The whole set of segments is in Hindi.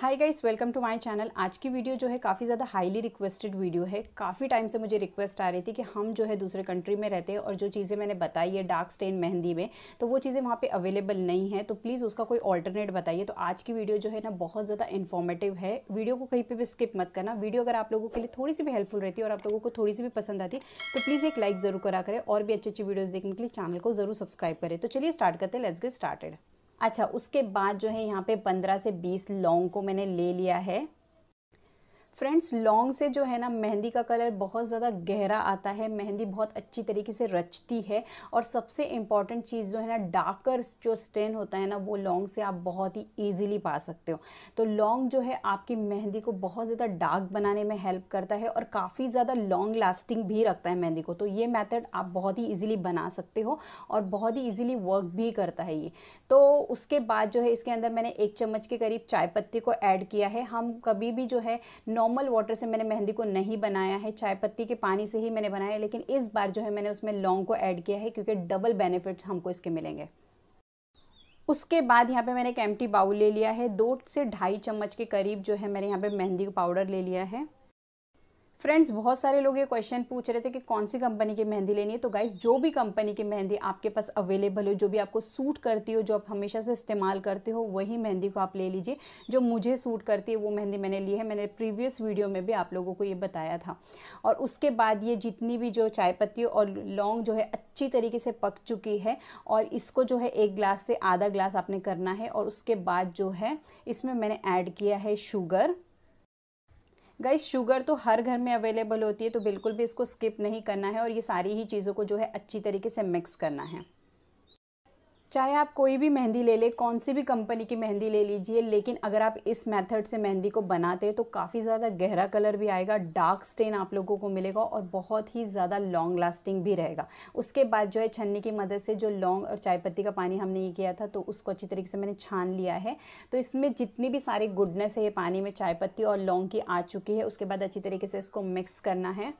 hi guys welcome to my channel आज की वीडियो जो है काफ़ी ज़्यादा हाईली रिक्वेस्टेड वीडियो है काफ़ी टाइम से मुझे रिक्वेस्ट आ रही थी कि हम जो है दूसरे कंट्री में रहते हैं और जो चीज़ें मैंने बताई है डार्क स्टेन मेहंदी में तो वो चीज़ें वहाँ पे अवेलेबल नहीं है तो प्लीज़ उसका कोई ऑल्टरनेट बताइए तो आज की वीडियो जो है ना बहुत ज़्यादा इन्फॉर्मेटिव है वीडियो को कहीं पर भी स्किप मत करना वीडियो अगर आप लोगों के लिए थोड़ी सी भी हेल्पफुल रहती है और आप लोगों को थोड़ी सी भी पसंद आती तो प्लीज़ एक लाइक ज़रूर करा करें और भी अच्छी अच्छी वीडियोज़ देखने के लिए चैनल को ज़रूर सब्सक्राइब करें तो चलिए स्टार्ट करते हैं लेट्स गेट स्टार्टेड अच्छा उसके बाद जो है यहाँ पे पंद्रह से बीस लौंग को मैंने ले लिया है फ्रेंड्स लॉन्ग से जो है ना मेहंदी का कलर बहुत ज़्यादा गहरा आता है मेहंदी बहुत अच्छी तरीके से रचती है और सबसे इम्पॉर्टेंट चीज़ जो है ना डार्कर जो स्टेन होता है ना वो लॉन्ग से आप बहुत ही ईजिली पा सकते हो तो लॉन्ग जो है आपकी मेहंदी को बहुत ज़्यादा डार्क बनाने में हेल्प करता है और काफ़ी ज़्यादा लॉन्ग लास्टिंग भी रखता है मेहंदी को तो ये मैथड आप बहुत ही ईजिली बना सकते हो और बहुत ही ईजिली वर्क भी करता है ये तो उसके बाद जो है इसके अंदर मैंने एक चम्मच के करीब चाय पत्ती को ऐड किया है हम कभी भी जो है नॉर्म नॉर्मल वाटर से मैंने मेहंदी को नहीं बनाया है चाय पत्ती के पानी से ही मैंने बनाया है लेकिन इस बार जो है मैंने उसमें लौंग को ऐड किया है क्योंकि डबल बेनिफिट्स हमको इसके मिलेंगे उसके बाद यहाँ पे मैंने एक एम्प्टी बाउल ले लिया है दो से ढाई चम्मच के करीब जो है मैंने यहाँ पे मेहंदी का पाउडर ले लिया है फ्रेंड्स बहुत सारे लोग ये क्वेश्चन पूछ रहे थे कि कौन सी कंपनी की मेहंदी लेनी है तो गाइज जो भी कंपनी की मेहंदी आपके पास अवेलेबल हो जो भी आपको सूट करती हो जो आप हमेशा से इस्तेमाल करते हो वही मेहंदी को आप ले लीजिए जो मुझे सूट करती है वो मेहंदी मैंने ली है मैंने प्रीवियस वीडियो में भी आप लोगों को ये बताया था और उसके बाद ये जितनी भी जो चाय पत्ती और लौंग जो है अच्छी तरीके से पक चुकी है और इसको जो है एक ग्लास से आधा ग्लास आपने करना है और उसके बाद जो है इसमें मैंने ऐड किया है शुगर गाइस शुगर तो हर घर में अवेलेबल होती है तो बिल्कुल भी इसको स्किप नहीं करना है और ये सारी ही चीज़ों को जो है अच्छी तरीके से मिक्स करना है चाहे आप कोई भी मेहंदी ले ले कौन सी भी कंपनी की मेहंदी ले लीजिए लेकिन अगर आप इस मेथड से मेहंदी को बनाते हैं तो काफ़ी ज़्यादा गहरा कलर भी आएगा डार्क स्टेन आप लोगों को मिलेगा और बहुत ही ज़्यादा लॉन्ग लास्टिंग भी रहेगा उसके बाद जो है छन्नी की मदद से जो लौंग और चाय पत्ती का पानी हमने ये किया था तो उसको अच्छी तरीके से मैंने छान लिया है तो इसमें जितनी भी सारी गुडनेस है ये पानी में चाय पत्ती और लौंग की आ चुकी है उसके बाद अच्छी तरीके से इसको मिक्स करना है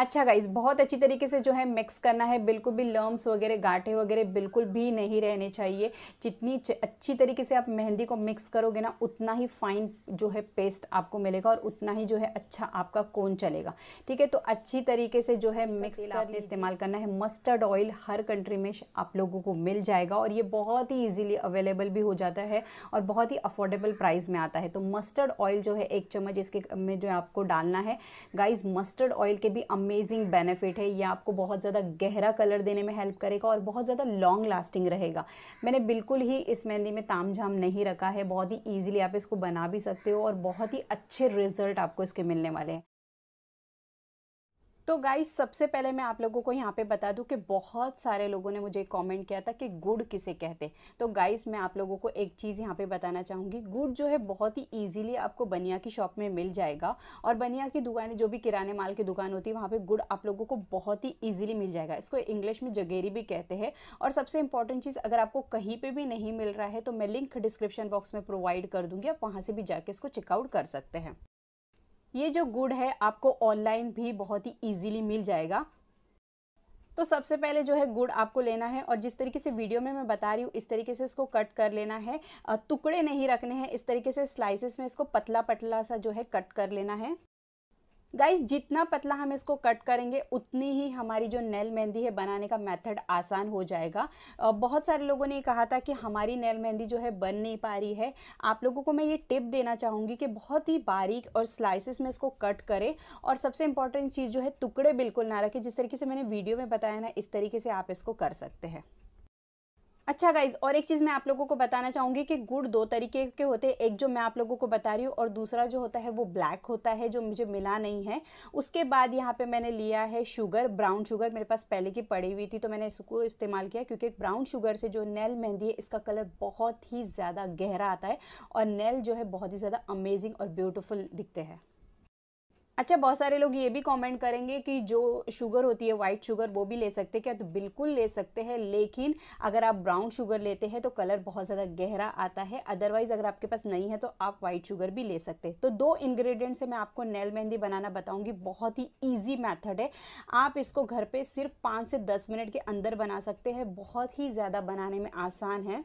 अच्छा गाइज बहुत अच्छी तरीके से जो है मिक्स करना है बिल्कुल भी लर्म्स वगैरह गांठे वगैरह बिल्कुल भी नहीं रहने चाहिए जितनी अच्छी तरीके से आप मेहंदी को मिक्स करोगे ना उतना ही फाइन जो है पेस्ट आपको मिलेगा और उतना ही जो है अच्छा आपका कोन चलेगा ठीक है तो अच्छी तरीके से जो है मिक्स करने इस्तेमाल करना है मस्टर्ड ऑयल हर कंट्री में आप लोगों को मिल जाएगा और ये बहुत ही ईजिली अवेलेबल भी हो जाता है और बहुत ही अफोर्डेबल प्राइस में आता है तो मस्टर्ड ऑयल जो है एक चम्मच इसके में जो आपको डालना है गाइज मस्टर्ड ऑयल के भी अमेजिंग बेनिफिट है ये आपको बहुत ज़्यादा गहरा कलर देने में हेल्प करेगा और बहुत ज़्यादा लॉन्ग लास्टिंग रहेगा मैंने बिल्कुल ही इस मेहंदी में ताम झाम नहीं रखा है बहुत ही ईजिली आप इसको बना भी सकते हो और बहुत ही अच्छे रिजल्ट आपको इसके मिलने वाले हैं तो गाइस सबसे पहले मैं आप लोगों को यहाँ पे बता दूँ कि बहुत सारे लोगों ने मुझे कमेंट किया था कि गुड़ किसे कहते तो गाइस मैं आप लोगों को एक चीज़ यहाँ पे बताना चाहूँगी गुड़ जो है बहुत ही ईजिली आपको बनिया की शॉप में मिल जाएगा और बनिया की दुकानें जो भी किराने माल की दुकान होती है वहाँ पर गुड़ आप लोगों को बहुत ही ईजिली मिल जाएगा इसको इंग्लिश में जगेरी भी कहते हैं और सबसे इंपॉर्टेंट चीज़ अगर आपको कहीं पर भी नहीं मिल रहा है तो मैं लिंक डिस्क्रिप्शन बॉक्स में प्रोवाइड कर दूँगी आप वहाँ से भी जाके इसको चेकआउट कर सकते हैं ये जो गुड़ है आपको ऑनलाइन भी बहुत ही ईजीली मिल जाएगा तो सबसे पहले जो है गुड़ आपको लेना है और जिस तरीके से वीडियो में मैं बता रही हूँ इस तरीके से इसको कट कर लेना है टुकड़े नहीं रखने हैं इस तरीके से स्लाइसेस में इसको पतला पतला सा जो है कट कर लेना है गाइस जितना पतला हम इसको कट करेंगे उतनी ही हमारी जो नेल मेहंदी है बनाने का मेथड आसान हो जाएगा बहुत सारे लोगों ने कहा था कि हमारी नेल मेहंदी जो है बन नहीं पा रही है आप लोगों को मैं ये टिप देना चाहूँगी कि बहुत ही बारीक और स्लाइसिस में इसको कट करें और सबसे इंपॉर्टेंट चीज़ जो है टुकड़े बिल्कुल ना रखें जिस तरीके से मैंने वीडियो में बताया ना इस तरीके से आप इसको कर सकते हैं अच्छा गाइज और एक चीज़ मैं आप लोगों को बताना चाहूँगी कि गुड़ दो तरीके के होते हैं एक जो मैं आप लोगों को बता रही हूँ और दूसरा जो होता है वो ब्लैक होता है जो मुझे मिला नहीं है उसके बाद यहाँ पे मैंने लिया है शुगर ब्राउन शुगर मेरे पास पहले की पड़ी हुई थी तो मैंने इसको इस्तेमाल किया क्योंकि ब्राउन शुगर से जो नैल मेहंदी है इसका कलर बहुत ही ज़्यादा गहरा आता है और नैल जो है बहुत ही ज़्यादा अमेजिंग और ब्यूटिफुल दिखते हैं अच्छा बहुत सारे लोग ये भी कमेंट करेंगे कि जो शुगर होती है वाइट शुगर वो भी ले सकते हैं क्या तो बिल्कुल ले सकते हैं लेकिन अगर आप ब्राउन शुगर लेते हैं तो कलर बहुत ज़्यादा गहरा आता है अदरवाइज़ अगर आपके पास नहीं है तो आप वाइट शुगर भी ले सकते हैं तो दो इन्ग्रीडियंट से मैं आपको नैल मेहंदी बनाना बताऊँगी बहुत ही ईजी मैथड है आप इसको घर पर सिर्फ पाँच से दस मिनट के अंदर बना सकते हैं बहुत ही ज़्यादा बनाने में आसान है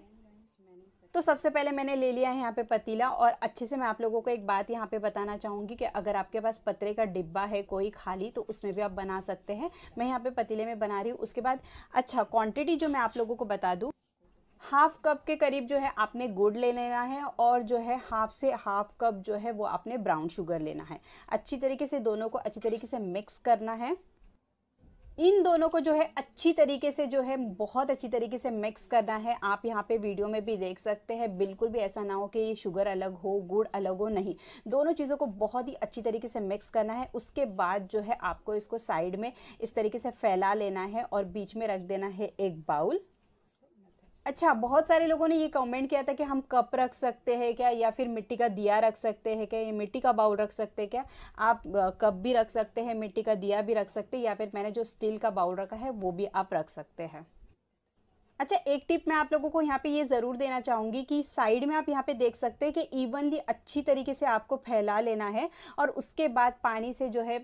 तो सबसे पहले मैंने ले लिया है यहाँ पे पतीला और अच्छे से मैं आप लोगों को एक बात यहाँ पे बताना चाहूँगी कि अगर आपके पास पतरे का डिब्बा है कोई खाली तो उसमें भी आप बना सकते हैं मैं यहाँ पे पतीले में बना रही हूँ उसके बाद अच्छा क्वांटिटी जो मैं आप लोगों को बता दूँ हाफ़ कप के करीब जो है आपने गुड़ ले लेना है और जो है हाफ से हाफ कप जो है वो आपने ब्राउन शुगर लेना है अच्छी तरीके से दोनों को अच्छी तरीके से मिक्स करना है इन दोनों को जो है अच्छी तरीके से जो है बहुत अच्छी तरीके से मिक्स करना है आप यहाँ पे वीडियो में भी देख सकते हैं बिल्कुल भी ऐसा ना हो कि शुगर अलग हो गुड़ अलग हो नहीं दोनों चीज़ों को बहुत ही अच्छी तरीके से मिक्स करना है उसके बाद जो है आपको इसको साइड में इस तरीके से फैला लेना है और बीच में रख देना है एक बाउल अच्छा बहुत सारे लोगों ने ये कमेंट किया था कि हम कप रख सकते हैं क्या या फिर मिट्टी का दिया रख सकते हैं क्या ये मिट्टी का बाउल रख सकते हैं क्या आप कप भी रख सकते हैं मिट्टी का दिया भी रख सकते हैं या फिर मैंने जो स्टील का बाउल रखा है वो भी आप रख सकते हैं अच्छा एक टिप मैं आप लोगों को यहाँ पे ये ज़रूर देना चाहूँगी कि साइड में आप यहाँ पे देख सकते हैं कि इवनली अच्छी तरीके से आपको फैला लेना है और उसके बाद पानी से जो है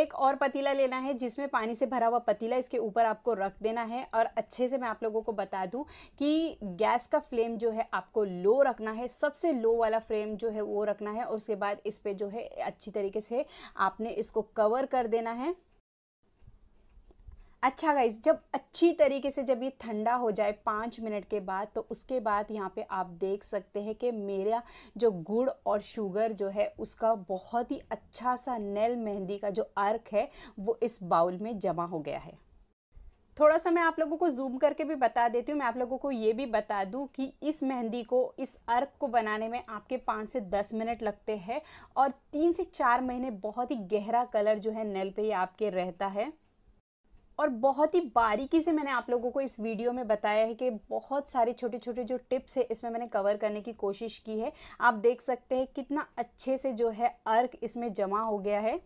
एक और पतीला लेना है जिसमें पानी से भरा हुआ पतीला इसके ऊपर आपको रख देना है और अच्छे से मैं आप लोगों को बता दूं कि गैस का फ्लेम जो है आपको लो रखना है सबसे लो वाला फ्लेम जो है वो रखना है और उसके बाद इस पर जो है अच्छी तरीके से आपने इसको कवर कर देना है अच्छा गाइज जब अच्छी तरीके से जब ये ठंडा हो जाए पाँच मिनट के बाद तो उसके बाद यहाँ पे आप देख सकते हैं कि मेरा जो गुड़ और शुगर जो है उसका बहुत ही अच्छा सा नेल मेहंदी का जो अर्क है वो इस बाउल में जमा हो गया है थोड़ा सा मैं आप लोगों को जूम करके भी बता देती हूँ मैं आप लोगों को ये भी बता दूँ कि इस मेहंदी को इस अर्क को बनाने में आपके पाँच से दस मिनट लगते हैं और तीन से चार महीने बहुत ही गहरा कलर जो है नल पे ही आपके रहता है और बहुत ही बारीकी से मैंने आप लोगों को इस वीडियो में बताया है कि बहुत सारे छोटे छोटे जो टिप्स है इसमें मैंने कवर करने की कोशिश की है आप देख सकते हैं कितना अच्छे से जो है अर्क इसमें जमा हो गया है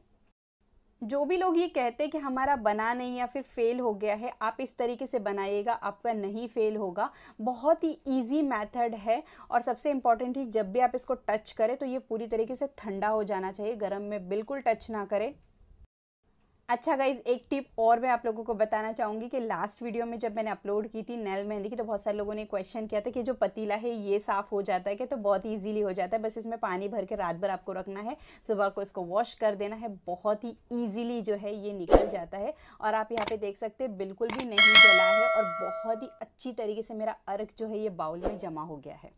जो भी लोग ये कहते हैं कि हमारा बना नहीं या फिर फेल हो गया है आप इस तरीके से बनाइएगा आपका नहीं फेल होगा बहुत ही इजी मेथड है और सबसे इम्पॉर्टेंट ही जब भी आप इसको टच करें तो ये पूरी तरीके से ठंडा हो जाना चाहिए गर्म में बिल्कुल टच ना करें अच्छा गाइज एक टिप और मैं आप लोगों को बताना चाहूँगी कि लास्ट वीडियो में जब मैंने अपलोड की थी नैल मेहंदी की तो बहुत सारे लोगों ने क्वेश्चन किया था कि जो पतीला है ये साफ़ हो जाता है क्या तो बहुत ईजीली हो जाता है बस इसमें पानी भर के रात भर आपको रखना है सुबह को इसको वॉश कर देना है बहुत ही ईजिली जो है ये निकल जाता है और आप यहाँ पर देख सकते बिल्कुल भी नहीं जला है और बहुत ही अच्छी तरीके से मेरा अर्क जो है ये बाउल में जमा हो गया है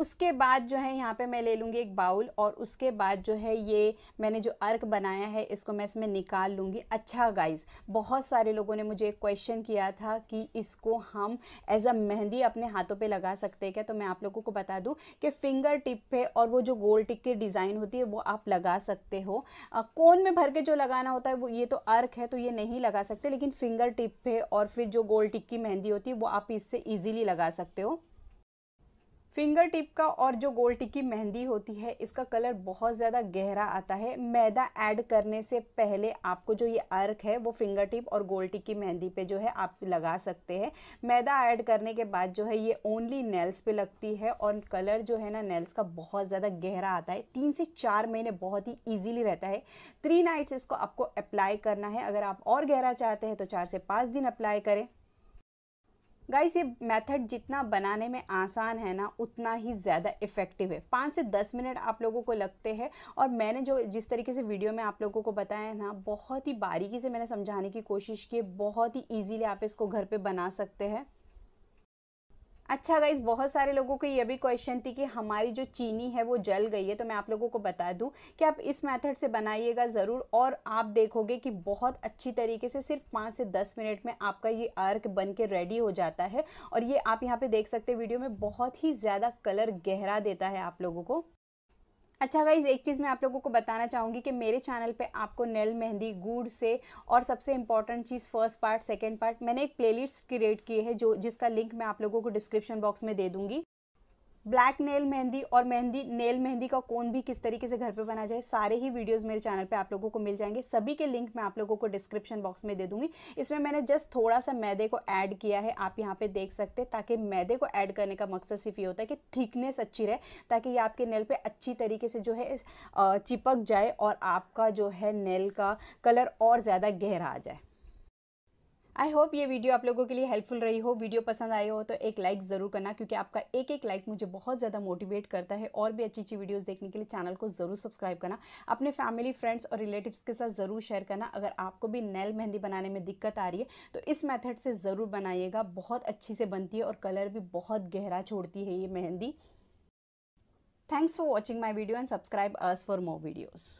उसके बाद जो है यहाँ पे मैं ले लूँगी एक बाउल और उसके बाद जो है ये मैंने जो अर्क बनाया है इसको मैं इसमें निकाल लूँगी अच्छा गाइज बहुत सारे लोगों ने मुझे एक क्वेश्चन किया था कि इसको हम एज अ मेहंदी अपने हाथों पर लगा सकते हैं क्या तो मैं आप लोगों को बता दूँ कि फिंगर टिप पे और वो जो गोल टिक की डिज़ाइन होती है वो आप लगा सकते हो कोन में भर के जो लगाना होता है वो ये तो अर्क है तो ये नहीं लगा सकते लेकिन फिंगर टिप पे और फिर जो गोल टिक की मेहंदी होती है वो आप इससे ईजिली लगा सकते हो फिंगर टिप का और जो गोल टिक्की मेहंदी होती है इसका कलर बहुत ज़्यादा गहरा आता है मैदा ऐड करने से पहले आपको जो ये अर्क है वो फिंगर टिप और गोल टिक्की मेहंदी पे जो है आप लगा सकते हैं मैदा ऐड करने के बाद जो है ये ओनली नेल्स पे लगती है और कलर जो है ना नेल्स का बहुत ज़्यादा गहरा आता है तीन से चार महीने बहुत ही ईजिली रहता है थ्री नाइट्स इसको आपको अप्लाई करना है अगर आप और गहरा चाहते हैं तो चार से पाँच दिन अप्लाई करें गाइस ये मेथड जितना बनाने में आसान है ना उतना ही ज़्यादा इफ़ेक्टिव है पाँच से दस मिनट आप लोगों को लगते हैं और मैंने जो जिस तरीके से वीडियो में आप लोगों को बताया है ना बहुत ही बारीकी से मैंने समझाने की कोशिश की बहुत ही ईजिली आप इसको घर पर बना सकते हैं अच्छा गाइज बहुत सारे लोगों को ये भी क्वेश्चन थी कि हमारी जो चीनी है वो जल गई है तो मैं आप लोगों को बता दूं कि आप इस मेथड से बनाइएगा ज़रूर और आप देखोगे कि बहुत अच्छी तरीके से सिर्फ पाँच से दस मिनट में आपका ये अर्क बन के रेडी हो जाता है और ये आप यहाँ पे देख सकते वीडियो में बहुत ही ज़्यादा कलर गहरा देता है आप लोगों को अच्छा गाइज एक चीज़ मैं आप लोगों को बताना चाहूँगी कि मेरे चैनल पे आपको नेल मेहंदी गुड़ से और सबसे इंपॉर्टेंट चीज़ फर्स्ट पार्ट सेकेंड पार्ट मैंने एक प्लेलिस्ट क्रिएट की है जो जिसका लिंक मैं आप लोगों को डिस्क्रिप्शन बॉक्स में दे दूँगी ब्लैक नेल मेहंदी और मेहंदी नेल मेहंदी का कौन भी किस तरीके से घर पे बना जाए सारे ही वीडियोस मेरे चैनल पे आप लोगों को मिल जाएंगे सभी के लिंक मैं आप लोगों को डिस्क्रिप्शन बॉक्स में दे दूंगी इसमें मैंने जस्ट थोड़ा सा मैदे को ऐड किया है आप यहाँ पे देख सकते हैं ताकि मैदे को ऐड करने का मकसद सिर्फ ये होता है कि थिकनेस अच्छी रहे ताकि ये आपके नेल पर अच्छी तरीके से जो है चिपक जाए और आपका जो है नेल का कलर और ज़्यादा गहरा आ जाए आई होप ये वीडियो आप लोगों के लिए हेल्पफुल रही हो वीडियो पसंद आई हो तो एक लाइक ज़रूर करना क्योंकि आपका एक एक लाइक मुझे बहुत ज़्यादा मोटिवेट करता है और भी अच्छी अच्छी वीडियोज़ देखने के लिए चैनल को ज़रूर सब्सक्राइब करना अपने फैमिली फ्रेंड्स और रिलेटिव्स के साथ ज़रूर शेयर करना अगर आपको भी नैल मेहंदी बनाने में दिक्कत आ रही है तो इस मेथड से ज़रूर बनाइएगा बहुत अच्छी से बनती है और कलर भी बहुत गहरा छोड़ती है ये मेहंदी thanks for watching my video and subscribe us for more videos